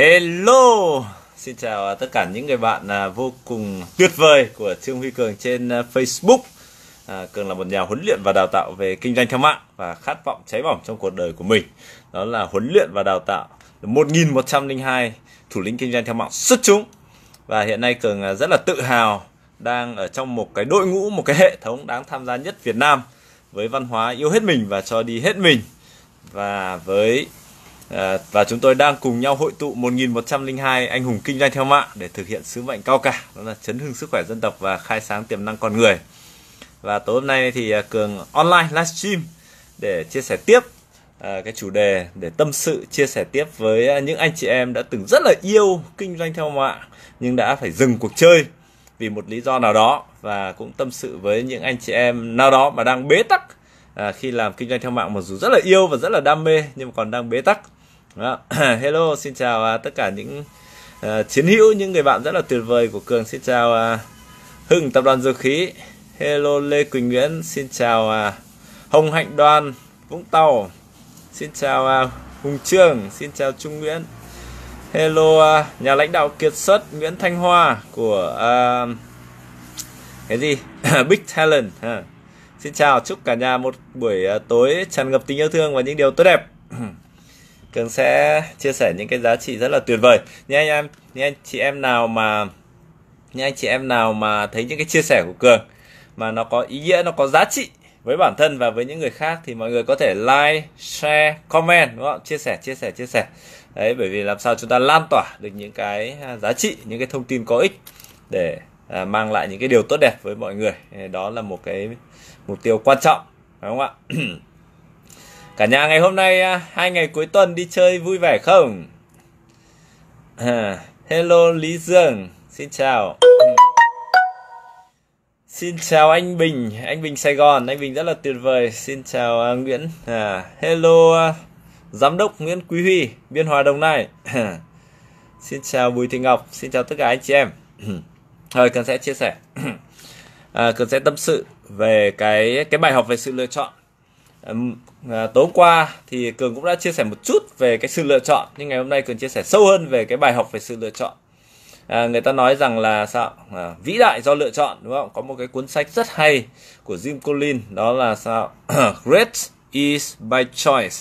Hello, xin chào tất cả những người bạn à, vô cùng tuyệt vời của Trương Huy Cường trên à, Facebook. À, Cường là một nhà huấn luyện và đào tạo về kinh doanh thương mạng và khát vọng cháy bỏng trong cuộc đời của mình. Đó là huấn luyện và đào tạo 1102 thủ lĩnh kinh doanh thương mạng xuất chúng. Và hiện nay Cường à, rất là tự hào đang ở trong một cái đội ngũ, một cái hệ thống đáng tham gia nhất Việt Nam với văn hóa yêu hết mình và cho đi hết mình và với À, và chúng tôi đang cùng nhau hội tụ 1102 anh hùng kinh doanh theo mạng để thực hiện sứ mệnh cao cả đó là chấn hưng sức khỏe dân tộc và khai sáng tiềm năng con người. Và tối hôm nay thì à, Cường online livestream để chia sẻ tiếp à, cái chủ đề để tâm sự chia sẻ tiếp với những anh chị em đã từng rất là yêu kinh doanh theo mạng nhưng đã phải dừng cuộc chơi vì một lý do nào đó và cũng tâm sự với những anh chị em nào đó mà đang bế tắc khi làm kinh doanh theo mạng mặc dù rất là yêu và rất là đam mê nhưng còn đang bế tắc Vâng Hello, xin chào à, tất cả những à, chiến hữu, những người bạn rất là tuyệt vời của Cường. Xin chào à, Hưng, tập đoàn dầu Khí. Hello Lê Quỳnh Nguyễn, xin chào à, Hồng Hạnh Đoàn, Vũng Tàu. Xin chào à, Hùng Trương, xin chào Trung Nguyễn. Hello à, nhà lãnh đạo kiệt xuất Nguyễn Thanh Hoa của à, cái gì? Big Talent. À. Xin chào, chúc cả nhà một buổi à, tối tràn ngập tình yêu thương và những điều tốt đẹp cường sẽ chia sẻ những cái giá trị rất là tuyệt vời nhé anh em nhé anh chị em nào mà nhé anh chị em nào mà thấy những cái chia sẻ của cường mà nó có ý nghĩa nó có giá trị với bản thân và với những người khác thì mọi người có thể like, share, comment đúng không? Chia sẻ, chia sẻ, chia sẻ. Đấy bởi vì làm sao chúng ta lan tỏa được những cái à, giá trị, những cái thông tin có ích để à, mang lại những cái điều tốt đẹp với mọi người. Đó là một cái mục tiêu quan trọng đúng không ạ? Cả nhà ngày hôm nay à, hai ngày cuối tuần đi chơi vui vẻ không? À, hello Lý Dương, xin chào. Xin chào anh Bình, anh Bình Sài Gòn, anh Bình rất là tuyệt vời. Xin chào uh, Nguyễn. À, hello uh, giám đốc Nguyễn Quý Huy, Biên Hòa Đồng Nai. xin chào Bùi Thị Ngọc, xin chào tất cả anh chị em. thôi cần sẽ chia sẻ. à, cần sẽ tâm sự về cái cái bài học về sự lựa chọn À, tối qua thì cường cũng đã chia sẻ một chút về cái sự lựa chọn nhưng ngày hôm nay cường chia sẻ sâu hơn về cái bài học về sự lựa chọn à, người ta nói rằng là sao à, vĩ đại do lựa chọn đúng không có một cái cuốn sách rất hay của Jim Collins đó là sao great is by choice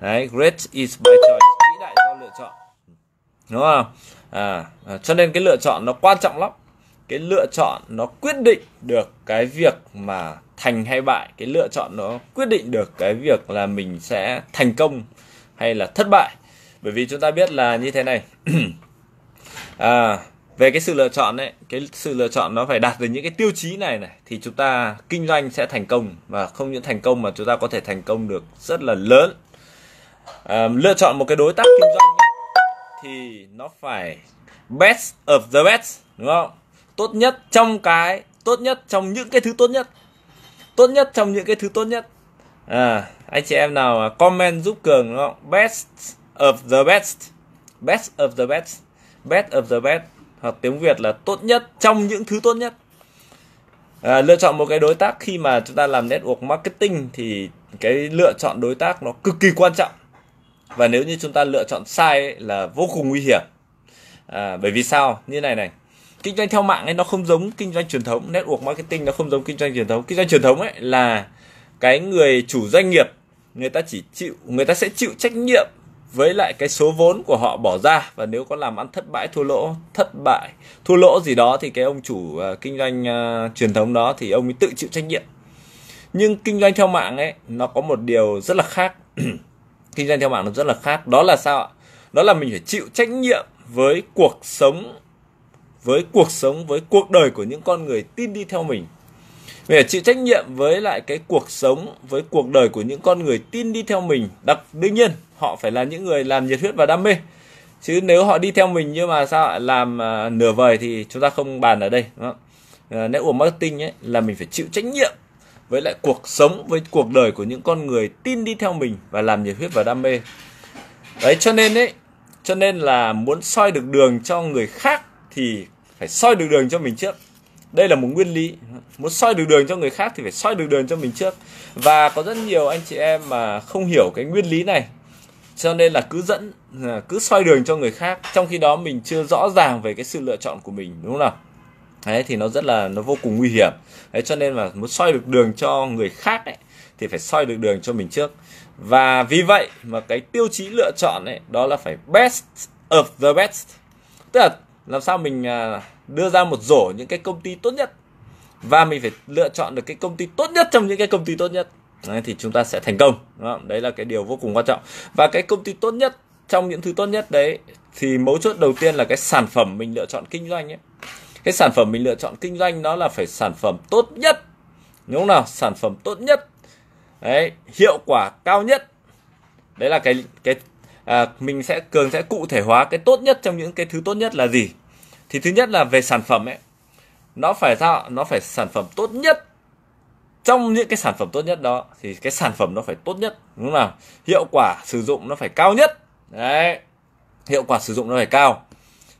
đấy great is by choice vĩ đại do lựa chọn đúng không à, à, cho nên cái lựa chọn nó quan trọng lắm cái lựa chọn nó quyết định được cái việc mà thành hay bại cái lựa chọn nó quyết định được cái việc là mình sẽ thành công hay là thất bại bởi vì chúng ta biết là như thế này à, về cái sự lựa chọn đấy cái sự lựa chọn nó phải đạt được những cái tiêu chí này này thì chúng ta kinh doanh sẽ thành công và không những thành công mà chúng ta có thể thành công được rất là lớn à, lựa chọn một cái đối tác kinh doanh thì nó phải best of the best đúng không tốt nhất trong cái tốt nhất trong những cái thứ tốt nhất tốt nhất trong những cái thứ tốt nhất à, anh chị em nào comment giúp cường đúng không best of the best best of the best best of the best hoặc tiếng việt là tốt nhất trong những thứ tốt nhất à, lựa chọn một cái đối tác khi mà chúng ta làm network marketing thì cái lựa chọn đối tác nó cực kỳ quan trọng và nếu như chúng ta lựa chọn sai ấy, là vô cùng nguy hiểm à, bởi vì sao như này này kinh doanh theo mạng ấy nó không giống kinh doanh truyền thống network marketing nó không giống kinh doanh truyền thống kinh doanh truyền thống ấy là cái người chủ doanh nghiệp người ta chỉ chịu người ta sẽ chịu trách nhiệm với lại cái số vốn của họ bỏ ra và nếu có làm ăn thất bại thua lỗ thất bại thua lỗ gì đó thì cái ông chủ uh, kinh doanh uh, truyền thống đó thì ông ấy tự chịu trách nhiệm nhưng kinh doanh theo mạng ấy nó có một điều rất là khác kinh doanh theo mạng nó rất là khác đó là sao ạ đó là mình phải chịu trách nhiệm với cuộc sống với cuộc sống với cuộc đời của những con người tin đi theo mình mình phải chịu trách nhiệm với lại cái cuộc sống với cuộc đời của những con người tin đi theo mình đặc đương nhiên họ phải là những người làm nhiệt huyết và đam mê chứ nếu họ đi theo mình nhưng mà sao làm à, nửa vời thì chúng ta không bàn ở đây nếu Uh, à, network marketing ấy là mình phải chịu trách nhiệm với lại cuộc sống với cuộc đời của những con người tin đi theo mình và làm nhiệt huyết và đam mê đấy cho nên ấy cho nên là muốn soi được đường cho người khác thì phải soi được đường cho mình trước đây là một nguyên lý muốn soi được đường cho người khác thì phải soi được đường cho mình trước và có rất nhiều anh chị em mà không hiểu cái nguyên lý này cho nên là cứ dẫn à, cứ soi đường cho người khác trong khi đó mình chưa rõ ràng về cái sự lựa chọn của mình đúng không nào đấy thì nó rất là nó vô cùng nguy hiểm đấy cho nên là muốn soi được đường cho người khác ấy, thì phải soi được đường cho mình trước và vì vậy mà cái tiêu chí lựa chọn ấy đó là phải best of the best tức là làm sao mình à, đưa ra một rổ những cái công ty tốt nhất và mình phải lựa chọn được cái công ty tốt nhất trong những cái công ty tốt nhất đấy, thì chúng ta sẽ thành công đó, đấy là cái điều vô cùng quan trọng và cái công ty tốt nhất trong những thứ tốt nhất đấy thì mấu chốt đầu tiên là cái sản phẩm mình lựa chọn kinh doanh ấy cái sản phẩm mình lựa chọn kinh doanh nó là phải sản phẩm tốt nhất đúng không nào sản phẩm tốt nhất đấy hiệu quả cao nhất đấy là cái cái à, mình sẽ cường sẽ cụ thể hóa cái tốt nhất trong những cái thứ tốt nhất là gì thì thứ nhất là về sản phẩm ấy nó phải sao nó phải sản phẩm tốt nhất trong những cái sản phẩm tốt nhất đó thì cái sản phẩm nó phải tốt nhất đúng không nào hiệu quả sử dụng nó phải cao nhất đấy hiệu quả sử dụng nó phải cao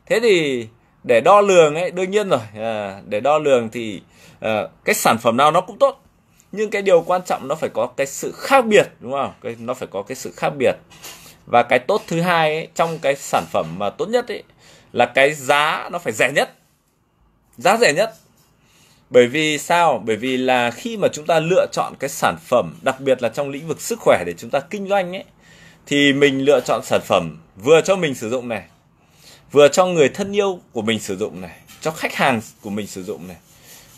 thế thì để đo lường ấy đương nhiên rồi à, để đo lường thì à, cái sản phẩm nào nó cũng tốt nhưng cái điều quan trọng nó phải có cái sự khác biệt đúng không cái nó phải có cái sự khác biệt và cái tốt thứ hai ấy, trong cái sản phẩm mà tốt nhất ấy là cái giá nó phải rẻ nhất giá rẻ nhất bởi vì sao bởi vì là khi mà chúng ta lựa chọn cái sản phẩm đặc biệt là trong lĩnh vực sức khỏe để chúng ta kinh doanh ấy thì mình lựa chọn sản phẩm vừa cho mình sử dụng này vừa cho người thân yêu của mình sử dụng này cho khách hàng của mình sử dụng này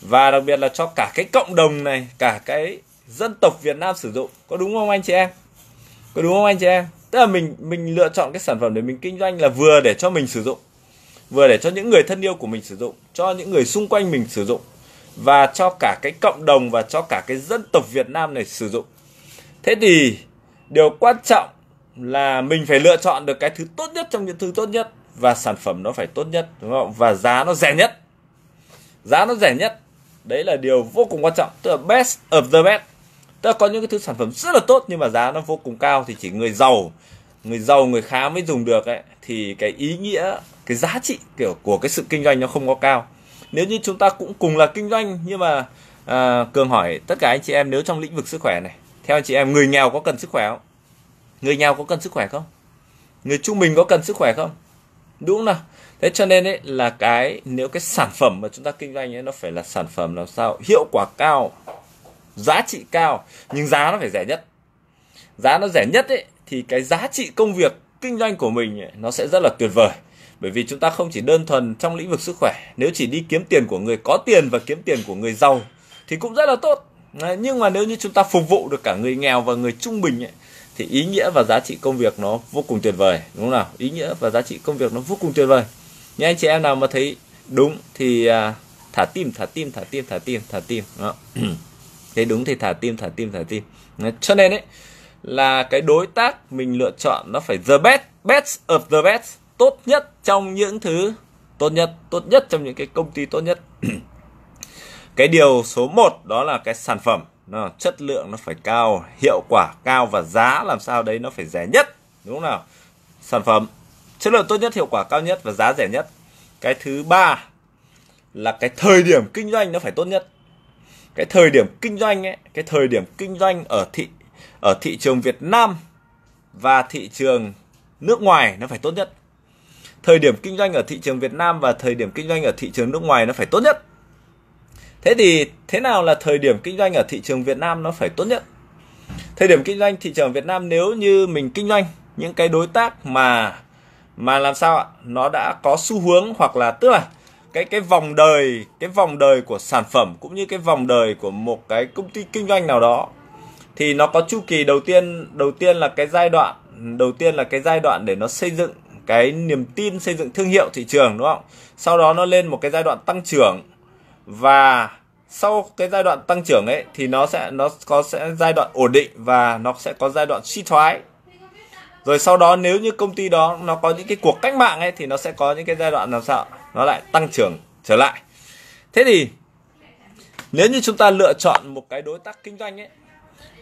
và đặc biệt là cho cả cái cộng đồng này cả cái dân tộc Việt Nam sử dụng có đúng không anh chị em có đúng không anh chị em tức là mình mình lựa chọn cái sản phẩm để mình kinh doanh là vừa để cho mình sử dụng vừa để cho những người thân yêu của mình sử dụng cho những người xung quanh mình sử dụng và cho cả cái cộng đồng và cho cả cái dân tộc Việt Nam này sử dụng thế thì điều quan trọng là mình phải lựa chọn được cái thứ tốt nhất trong những thứ tốt nhất và sản phẩm nó phải tốt nhất đúng không và giá nó rẻ nhất giá nó rẻ nhất đấy là điều vô cùng quan trọng tức là best of the best tức là có những cái thứ sản phẩm rất là tốt nhưng mà giá nó vô cùng cao thì chỉ người giàu người giàu người khá mới dùng được ấy thì cái ý nghĩa cái giá trị kiểu của cái sự kinh doanh nó không có cao nếu như chúng ta cũng cùng là kinh doanh nhưng mà à, cường hỏi tất cả anh chị em nếu trong lĩnh vực sức khỏe này theo anh chị em người nghèo có cần sức khỏe không người nghèo có cần sức khỏe không người trung bình có cần sức khỏe không đúng không nào thế cho nên ấy là cái nếu cái sản phẩm mà chúng ta kinh doanh ấy nó phải là sản phẩm làm sao hiệu quả cao giá trị cao nhưng giá nó phải rẻ nhất giá nó rẻ nhất ấy thì cái giá trị công việc kinh doanh của mình ấy, nó sẽ rất là tuyệt vời bởi vì chúng ta không chỉ đơn thuần trong lĩnh vực sức khỏe nếu chỉ đi kiếm tiền của người có tiền và kiếm tiền của người giàu thì cũng rất là tốt nhưng mà nếu như chúng ta phục vụ được cả người nghèo và người trung bình ấy, thì ý nghĩa và giá trị công việc nó vô cùng tuyệt vời đúng không nào ý nghĩa và giá trị công việc nó vô cùng tuyệt vời nhưng anh chị em nào mà thấy đúng thì à, thả tim thả tim thả tim thả tim thả tim đó thế đúng thì thả tim thả tim thả tim cho nên đấy là cái đối tác mình lựa chọn nó phải the best best of the best tốt nhất trong những thứ tốt nhất tốt nhất trong những cái công ty tốt nhất cái điều số 1 đó là cái sản phẩm nó chất lượng nó phải cao hiệu quả cao và giá làm sao đấy nó phải rẻ nhất đúng không nào sản phẩm chất lượng tốt nhất hiệu quả cao nhất và giá rẻ nhất cái thứ ba là cái thời điểm kinh doanh nó phải tốt nhất cái thời điểm kinh doanh ấy, cái thời điểm kinh doanh ở thị ở thị trường Việt Nam và thị trường nước ngoài nó phải tốt nhất. Thời điểm kinh doanh ở thị trường Việt Nam và thời điểm kinh doanh ở thị trường nước ngoài nó phải tốt nhất. Thế thì thế nào là thời điểm kinh doanh ở thị trường Việt Nam nó phải tốt nhất? Thời điểm kinh doanh thị trường Việt Nam nếu như mình kinh doanh những cái đối tác mà mà làm sao ạ? Nó đã có xu hướng hoặc là tức là cái cái vòng đời cái vòng đời của sản phẩm cũng như cái vòng đời của một cái công ty kinh doanh nào đó thì nó có chu kỳ đầu tiên đầu tiên là cái giai đoạn đầu tiên là cái giai đoạn để nó xây dựng cái niềm tin xây dựng thương hiệu thị trường đúng không sau đó nó lên một cái giai đoạn tăng trưởng và sau cái giai đoạn tăng trưởng ấy thì nó sẽ nó có sẽ giai đoạn ổn định và nó sẽ có giai đoạn suy thoái rồi sau đó nếu như công ty đó nó có những cái cuộc cách mạng ấy thì nó sẽ có những cái giai đoạn làm sao nó lại tăng trưởng trở lại thế thì nếu như chúng ta lựa chọn một cái đối tác kinh doanh ấy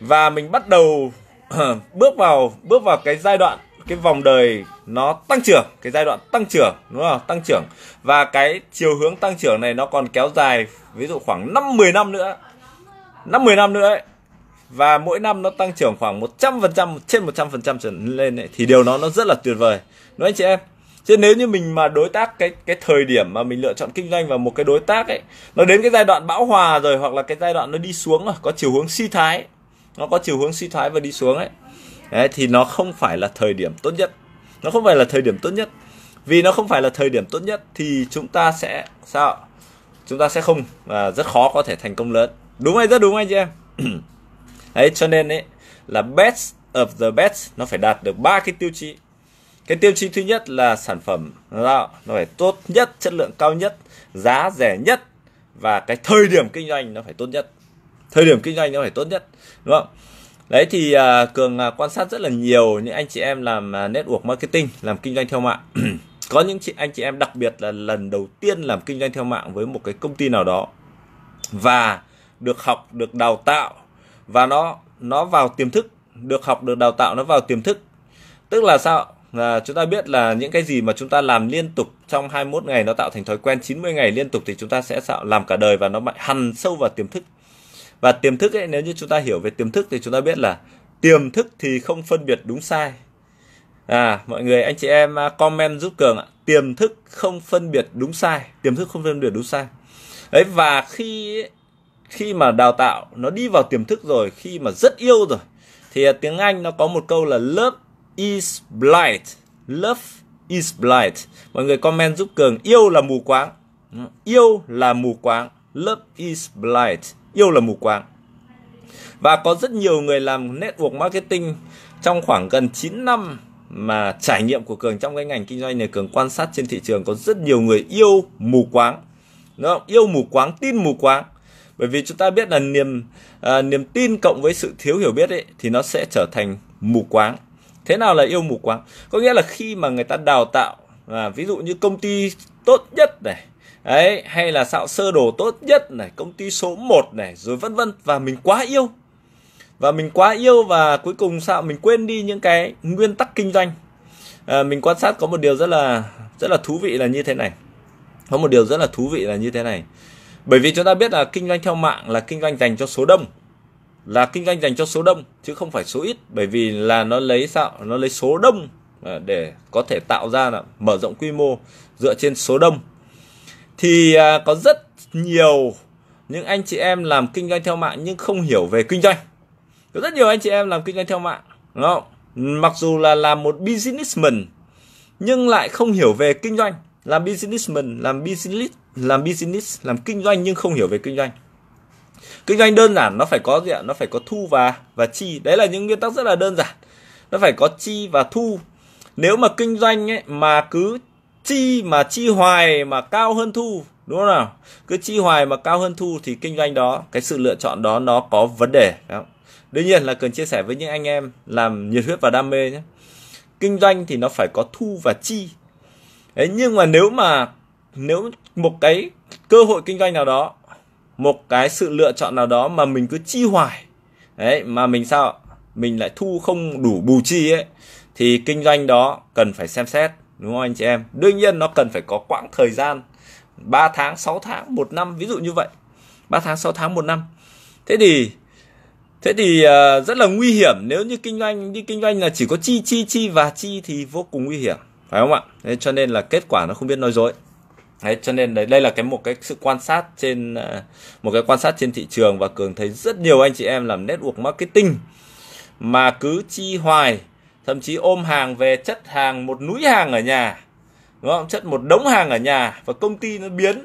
và mình bắt đầu bước vào bước vào cái giai đoạn cái vòng đời nó tăng trưởng cái giai đoạn tăng trưởng đúng không tăng trưởng và cái chiều hướng tăng trưởng này nó còn kéo dài ví dụ khoảng 5 10 năm nữa 5 10 năm nữa ấy. và mỗi năm nó tăng trưởng khoảng 100% trên 100% trở lên ấy, thì điều đó nó rất là tuyệt vời nói anh chị em chứ nếu như mình mà đối tác cái cái thời điểm mà mình lựa chọn kinh doanh vào một cái đối tác ấy nó đến cái giai đoạn bão hòa rồi hoặc là cái giai đoạn nó đi xuống rồi à, có chiều hướng suy si thái nó có chiều hướng suy thoái và đi xuống ấy Đấy, thì nó không phải là thời điểm tốt nhất nó không phải là thời điểm tốt nhất vì nó không phải là thời điểm tốt nhất thì chúng ta sẽ sao chúng ta sẽ không và rất khó có thể thành công lớn đúng hay rất đúng anh chị em đấy cho nên ấy là best of the best nó phải đạt được ba cái tiêu chí cái tiêu chí thứ nhất là sản phẩm nó phải tốt nhất chất lượng cao nhất giá rẻ nhất và cái thời điểm kinh doanh nó phải tốt nhất thời điểm kinh doanh nó phải tốt nhất đúng không đấy thì uh, cường uh, quan sát rất là nhiều những anh chị em làm uh, network marketing làm kinh doanh theo mạng có những chị anh chị em đặc biệt là lần đầu tiên làm kinh doanh theo mạng với một cái công ty nào đó và được học được đào tạo và nó nó vào tiềm thức được học được đào tạo nó vào tiềm thức tức là sao là chúng ta biết là những cái gì mà chúng ta làm liên tục trong 21 ngày nó tạo thành thói quen 90 ngày liên tục thì chúng ta sẽ tạo làm cả đời và nó mạnh hằn sâu vào tiềm thức và tiềm thức ấy nếu như chúng ta hiểu về tiềm thức thì chúng ta biết là tiềm thức thì không phân biệt đúng sai à mọi người anh chị em à, comment giúp cường ạ tiềm thức không phân biệt đúng sai tiềm thức không phân biệt đúng sai ấy và khi khi mà đào tạo nó đi vào tiềm thức rồi khi mà rất yêu rồi thì tiếng anh nó có một câu là lớp is blind love is blind mọi người comment giúp cường yêu là mù quáng yêu là mù quáng love is blind yêu là mù quáng và có rất nhiều người làm network marketing trong khoảng gần 9 năm mà trải nghiệm của cường trong cái ngành kinh doanh này cường quan sát trên thị trường có rất nhiều người yêu mù quáng đúng không? yêu mù quáng tin mù quáng bởi vì chúng ta biết là niềm à, niềm tin cộng với sự thiếu hiểu biết ấy thì nó sẽ trở thành mù quáng thế nào là yêu mù quáng có nghĩa là khi mà người ta đào tạo à, ví dụ như công ty tốt nhất này ấy hay là tạo sơ đồ tốt nhất này công ty số 1 này rồi vân vân và mình quá yêu và mình quá yêu và cuối cùng sao mình quên đi những cái nguyên tắc kinh doanh à, mình quan sát có một điều rất là rất là thú vị là như thế này có một điều rất là thú vị là như thế này bởi vì chúng ta biết là kinh doanh theo mạng là kinh doanh dành cho số đông là kinh doanh dành cho số đông chứ không phải số ít bởi vì là nó lấy sao nó lấy số đông à, để có thể tạo ra là mở rộng quy mô dựa trên số đông thì à, có rất nhiều những anh chị em làm kinh doanh theo mạng nhưng không hiểu về kinh doanh có rất nhiều anh chị em làm kinh doanh theo mạng đúng không mặc dù là làm một businessman nhưng lại không hiểu về kinh doanh làm businessman làm business làm business làm kinh doanh nhưng không hiểu về kinh doanh kinh doanh đơn giản nó phải có gì ạ nó phải có thu và và chi đấy là những nguyên tắc rất là đơn giản nó phải có chi và thu nếu mà kinh doanh ấy mà cứ chi mà chi hoài mà cao hơn thu đúng không nào cứ chi hoài mà cao hơn thu thì kinh doanh đó cái sự lựa chọn đó nó có vấn đề đó. đương nhiên là cần chia sẻ với những anh em làm nhiệt huyết và đam mê nhé kinh doanh thì nó phải có thu và chi đấy nhưng mà nếu mà nếu một cái cơ hội kinh doanh nào đó một cái sự lựa chọn nào đó mà mình cứ chi hoài đấy mà mình sao mình lại thu không đủ bù chi ấy thì kinh doanh đó cần phải xem xét đúng không anh chị em đương nhiên nó cần phải có quãng thời gian 3 tháng 6 tháng một năm ví dụ như vậy 3 tháng 6 tháng một năm thế thì thế thì uh, rất là nguy hiểm nếu như kinh doanh đi kinh doanh là chỉ có chi chi chi và chi thì vô cùng nguy hiểm phải không ạ thế cho nên là kết quả nó không biết nói dối Đấy, cho nên đấy đây là cái một cái sự quan sát trên à, một cái quan sát trên thị trường và cường thấy rất nhiều anh chị em làm network marketing mà cứ chi hoài thậm chí ôm hàng về chất hàng một núi hàng ở nhà đúng không chất một đống hàng ở nhà và công ty nó biến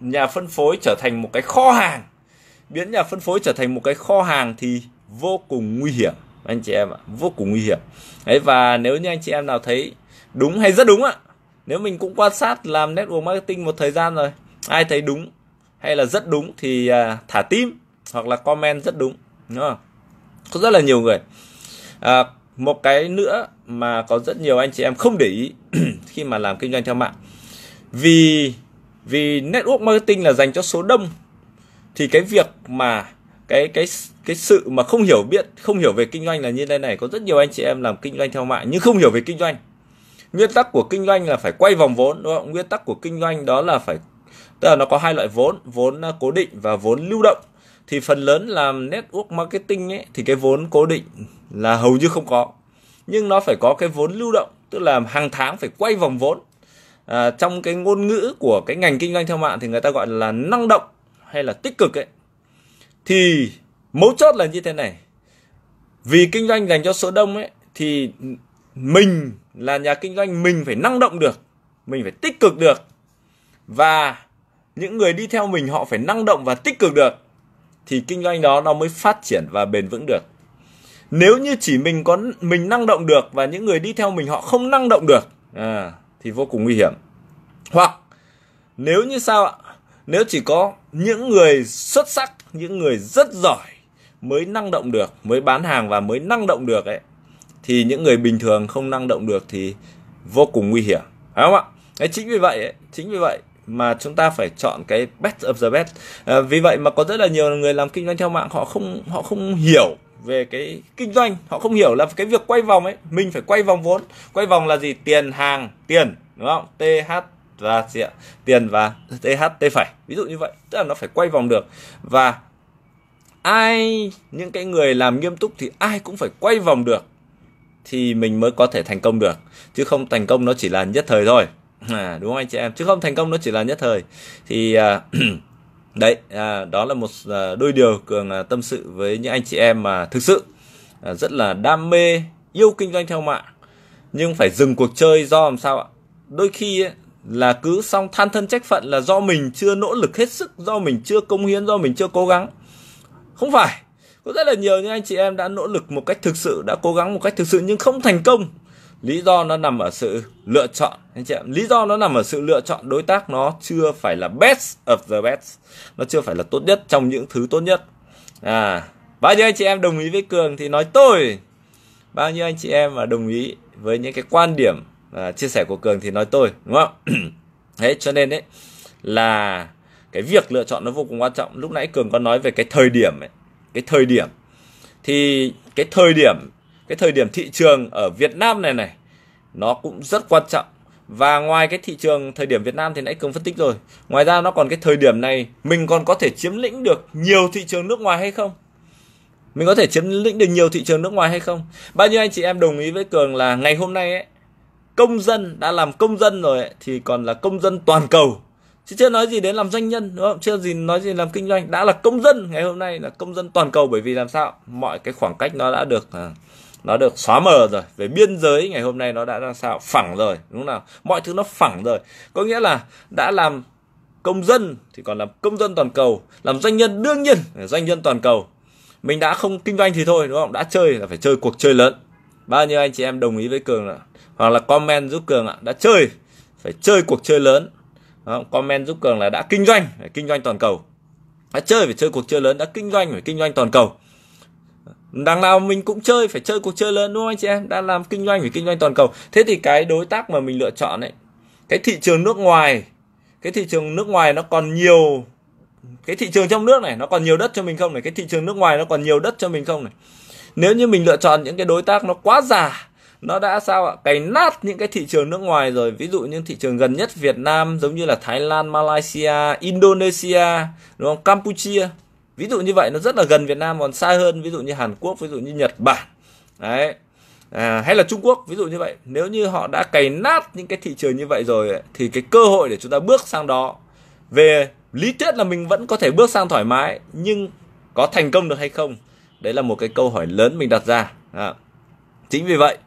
nhà phân phối trở thành một cái kho hàng biến nhà phân phối trở thành một cái kho hàng thì vô cùng nguy hiểm anh chị em ạ vô cùng nguy hiểm đấy và nếu như anh chị em nào thấy đúng hay rất đúng ạ nếu mình cũng quan sát làm network marketing một thời gian rồi ai thấy đúng hay là rất đúng thì à, thả tim hoặc là comment rất đúng đúng không có rất là nhiều người à, một cái nữa mà có rất nhiều anh chị em không để ý khi mà làm kinh doanh theo mạng vì vì network marketing là dành cho số đông thì cái việc mà cái cái cái sự mà không hiểu biết không hiểu về kinh doanh là như thế này có rất nhiều anh chị em làm kinh doanh theo mạng nhưng không hiểu về kinh doanh nguyên tắc của kinh doanh là phải quay vòng vốn đúng không nguyên tắc của kinh doanh đó là phải tức là nó có hai loại vốn vốn à, cố định và vốn lưu động thì phần lớn làm network marketing ấy thì cái vốn cố định là hầu như không có nhưng nó phải có cái vốn lưu động tức là hàng tháng phải quay vòng vốn à, trong cái ngôn ngữ của cái ngành kinh doanh theo mạng thì người ta gọi là năng động hay là tích cực ấy thì mấu chốt là như thế này vì kinh doanh dành cho số đông ấy thì mình là nhà kinh doanh mình phải năng động được mình phải tích cực được và những người đi theo mình họ phải năng động và tích cực được thì kinh doanh đó nó mới phát triển và bền vững được nếu như chỉ mình có mình năng động được và những người đi theo mình họ không năng động được à, thì vô cùng nguy hiểm hoặc nếu như sao ạ nếu chỉ có những người xuất sắc những người rất giỏi mới năng động được mới bán hàng và mới năng động được ấy thì những người bình thường không năng động được thì vô cùng nguy hiểm phải không ạ đấy, chính vì vậy ấy, chính vì vậy mà chúng ta phải chọn cái best of the best à, vì vậy mà có rất là nhiều người làm kinh doanh theo mạng họ không họ không hiểu về cái kinh doanh họ không hiểu là cái việc quay vòng ấy mình phải quay vòng vốn quay vòng là gì tiền hàng tiền đúng không th và gì ạ? tiền và th t phải ví dụ như vậy tức là nó phải quay vòng được và ai những cái người làm nghiêm túc thì ai cũng phải quay vòng được thì mình mới có thể thành công được chứ không thành công nó chỉ là nhất thời thôi à, đúng không anh chị em chứ không thành công nó chỉ là nhất thời thì à, đấy à, đó là một à, đôi điều cường à, tâm sự với những anh chị em mà thực sự à, rất là đam mê yêu kinh doanh theo mạng nhưng phải dừng cuộc chơi do làm sao ạ đôi khi ấy, là cứ xong than thân trách phận là do mình chưa nỗ lực hết sức do mình chưa công hiến do mình chưa cố gắng không phải có rất là nhiều những anh chị em đã nỗ lực một cách thực sự đã cố gắng một cách thực sự nhưng không thành công lý do nó nằm ở sự lựa chọn anh chị em lý do nó nằm ở sự lựa chọn đối tác nó chưa phải là best of the best nó chưa phải là tốt nhất trong những thứ tốt nhất à bao nhiêu anh chị em đồng ý với cường thì nói tôi bao nhiêu anh chị em mà đồng ý với những cái quan điểm à, chia sẻ của cường thì nói tôi đúng không thế cho nên đấy là cái việc lựa chọn nó vô cùng quan trọng lúc nãy cường có nói về cái thời điểm ấy cái thời điểm thì cái thời điểm cái thời điểm thị trường ở Việt Nam này này nó cũng rất quan trọng và ngoài cái thị trường thời điểm Việt Nam thì nãy cường phân tích rồi ngoài ra nó còn cái thời điểm này mình còn có thể chiếm lĩnh được nhiều thị trường nước ngoài hay không mình có thể chiếm lĩnh được nhiều thị trường nước ngoài hay không bao nhiêu anh chị em đồng ý với cường là ngày hôm nay ấy công dân đã làm công dân rồi ấy, thì còn là công dân toàn cầu chứ chưa nói gì đến làm doanh nhân đúng không chưa gì nói gì làm kinh doanh đã là công dân ngày hôm nay là công dân toàn cầu bởi vì làm sao mọi cái khoảng cách nó đã được à, nó được xóa mờ rồi về biên giới ngày hôm nay nó đã ra sao phẳng rồi đúng không nào mọi thứ nó phẳng rồi có nghĩa là đã làm công dân thì còn làm công dân toàn cầu làm doanh nhân đương nhiên là doanh nhân toàn cầu mình đã không kinh doanh thì thôi đúng không đã chơi là phải chơi cuộc chơi lớn bao nhiêu anh chị em đồng ý với cường ạ hoặc là comment giúp cường ạ đã chơi phải chơi cuộc chơi lớn comment giúp cường là đã kinh doanh phải kinh doanh toàn cầu đã chơi phải chơi cuộc chơi lớn đã kinh doanh phải kinh doanh toàn cầu đằng nào mình cũng chơi phải chơi cuộc chơi lớn đúng không anh chị em đã làm kinh doanh phải kinh doanh toàn cầu thế thì cái đối tác mà mình lựa chọn ấy cái thị trường nước ngoài cái thị trường nước ngoài nó còn nhiều cái thị trường trong nước này nó còn nhiều đất cho mình không này cái thị trường nước ngoài nó còn nhiều đất cho mình không này nếu như mình lựa chọn những cái đối tác nó quá già nó đã sao ạ cày nát những cái thị trường nước ngoài rồi ví dụ như thị trường gần nhất Việt Nam giống như là Thái Lan Malaysia Indonesia đúng không Campuchia ví dụ như vậy nó rất là gần Việt Nam còn xa hơn ví dụ như Hàn Quốc ví dụ như Nhật Bản đấy à, hay là Trung Quốc ví dụ như vậy nếu như họ đã cày nát những cái thị trường như vậy rồi thì cái cơ hội để chúng ta bước sang đó về lý thuyết là mình vẫn có thể bước sang thoải mái nhưng có thành công được hay không đấy là một cái câu hỏi lớn mình đặt ra à. chính vì vậy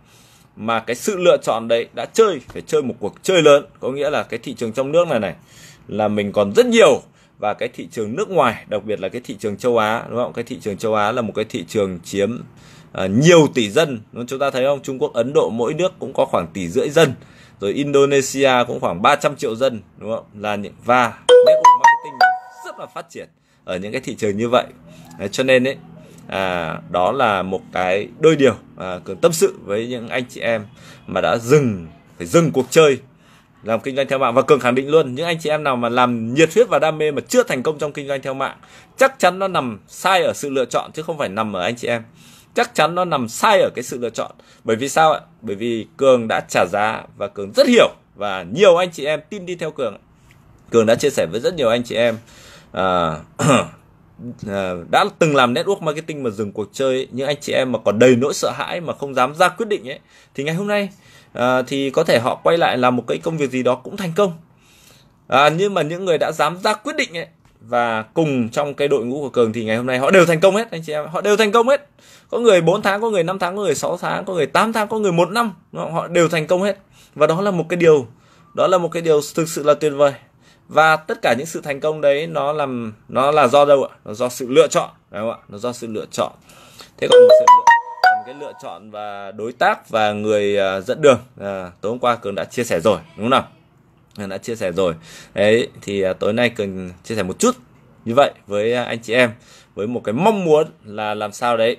mà cái sự lựa chọn đấy đã chơi phải chơi một cuộc chơi lớn có nghĩa là cái thị trường trong nước này này là mình còn rất nhiều và cái thị trường nước ngoài đặc biệt là cái thị trường châu Á đúng không cái thị trường châu Á là một cái thị trường chiếm uh, nhiều tỷ dân chúng ta thấy không Trung Quốc Ấn Độ mỗi nước cũng có khoảng tỷ rưỡi dân rồi Indonesia cũng khoảng 300 triệu dân đúng không là những và network marketing rất là phát triển ở những cái thị trường như vậy Đấy, cho nên ấy à, đó là một cái đôi điều à, cường tâm sự với những anh chị em mà đã dừng phải dừng cuộc chơi làm kinh doanh theo mạng và cường khẳng định luôn những anh chị em nào mà làm nhiệt huyết và đam mê mà chưa thành công trong kinh doanh theo mạng chắc chắn nó nằm sai ở sự lựa chọn chứ không phải nằm ở anh chị em chắc chắn nó nằm sai ở cái sự lựa chọn bởi vì sao ạ bởi vì cường đã trả giá và cường rất hiểu và nhiều anh chị em tin đi theo cường cường đã chia sẻ với rất nhiều anh chị em à, Ờ, đã từng làm network marketing mà dừng cuộc chơi ấy, những anh chị em mà còn đầy nỗi sợ hãi mà không dám ra quyết định ấy thì ngày hôm nay à, thì có thể họ quay lại làm một cái công việc gì đó cũng thành công à, nhưng mà những người đã dám ra quyết định ấy và cùng trong cái đội ngũ của Cường thì ngày hôm nay họ đều thành công hết anh chị em họ đều thành công hết có người 4 tháng có người 5 tháng có người 6 tháng có người 8 tháng có người một năm họ đều thành công hết và đó là một cái điều đó là một cái điều thực sự là tuyệt vời và tất cả những sự thành công đấy nó làm nó là do đâu ạ nó do sự lựa chọn đúng không ạ nó do sự lựa chọn thế còn sự lựa, còn cái lựa chọn và đối tác và người à, dẫn đường à, tối hôm qua cường đã chia sẻ rồi đúng không nào cường đã chia sẻ rồi đấy thì à, tối nay cường chia sẻ một chút như vậy với à, anh chị em với một cái mong muốn là làm sao đấy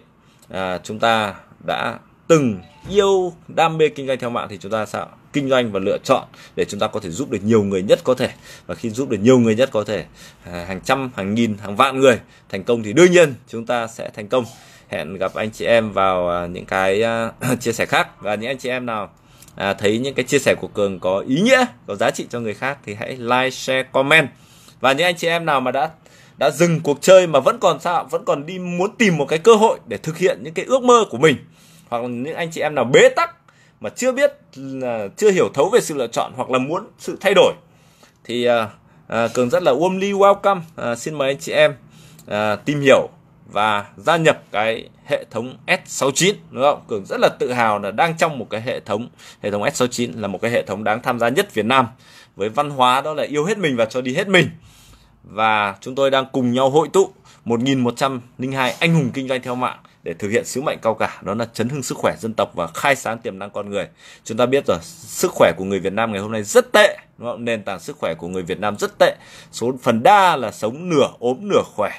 à, chúng ta đã từng yêu đam mê kinh doanh theo mạng thì chúng ta sẽ kinh doanh và lựa chọn để chúng ta có thể giúp được nhiều người nhất có thể và khi giúp được nhiều người nhất có thể à, hàng trăm hàng nghìn hàng vạn người thành công thì đương nhiên chúng ta sẽ thành công hẹn gặp anh chị em vào à, những cái à, chia sẻ khác và những anh chị em nào à, thấy những cái chia sẻ của cường có ý nghĩa có giá trị cho người khác thì hãy like share comment và những anh chị em nào mà đã đã dừng cuộc chơi mà vẫn còn sao vẫn còn đi muốn tìm một cái cơ hội để thực hiện những cái ước mơ của mình hoặc là những anh chị em nào bế tắc mà chưa biết chưa hiểu thấu về sự lựa chọn hoặc là muốn sự thay đổi thì uh, uh, cường rất là warmly welcome uh, xin mời anh chị em uh, tìm hiểu và gia nhập cái hệ thống S69 đúng không? Cường rất là tự hào là đang trong một cái hệ thống hệ thống S69 là một cái hệ thống đáng tham gia nhất Việt Nam với văn hóa đó là yêu hết mình và cho đi hết mình. Và chúng tôi đang cùng nhau hội tụ 1102 anh hùng kinh doanh theo mạng để thực hiện sứ mệnh cao cả đó là chấn hưng sức khỏe dân tộc và khai sáng tiềm năng con người chúng ta biết rồi sức khỏe của người Việt Nam ngày hôm nay rất tệ đúng không? nền tảng sức khỏe của người Việt Nam rất tệ số phần đa là sống nửa ốm nửa khỏe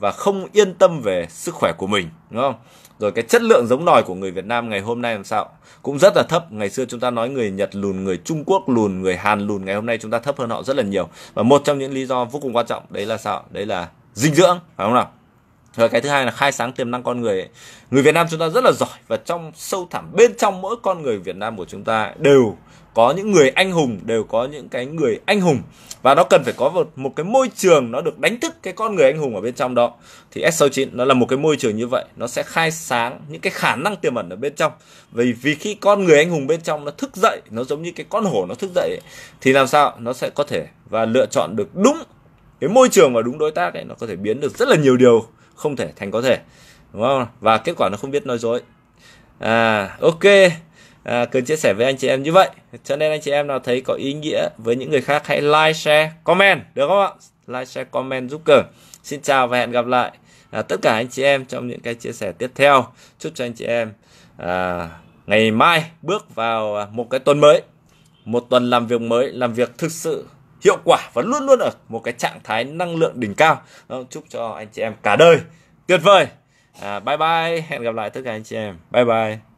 và không yên tâm về sức khỏe của mình đúng không rồi cái chất lượng giống nòi của người Việt Nam ngày hôm nay làm sao cũng rất là thấp ngày xưa chúng ta nói người Nhật lùn người Trung Quốc lùn người Hàn lùn ngày hôm nay chúng ta thấp hơn họ rất là nhiều và một trong những lý do vô cùng quan trọng đấy là sao đấy là dinh dưỡng phải không nào rồi cái thứ hai là khai sáng tiềm năng con người người Việt Nam chúng ta rất là giỏi và trong sâu thẳm bên trong mỗi con người Việt Nam của chúng ta đều có những người anh hùng đều có những cái người anh hùng và nó cần phải có một, một cái môi trường nó được đánh thức cái con người anh hùng ở bên trong đó thì S69 nó là một cái môi trường như vậy nó sẽ khai sáng những cái khả năng tiềm ẩn ở bên trong vì vì khi con người anh hùng bên trong nó thức dậy nó giống như cái con hổ nó thức dậy ấy, thì làm sao nó sẽ có thể và lựa chọn được đúng cái môi trường và đúng đối tác ấy nó có thể biến được rất là nhiều điều không thể thành có thể đúng không và kết quả nó không biết nói dối à ok à, cần chia sẻ với anh chị em như vậy cho nên anh chị em nào thấy có ý nghĩa với những người khác hãy like share comment được không ạ like share comment giúp cường xin chào và hẹn gặp lại à, tất cả anh chị em trong những cái chia sẻ tiếp theo chúc cho anh chị em à, ngày mai bước vào một cái tuần mới một tuần làm việc mới làm việc thực sự hiệu quả và luôn luôn ở một cái trạng thái năng lượng đỉnh cao chúc cho anh chị em cả đời tuyệt vời à, bye bye hẹn gặp lại tất cả anh chị em bye bye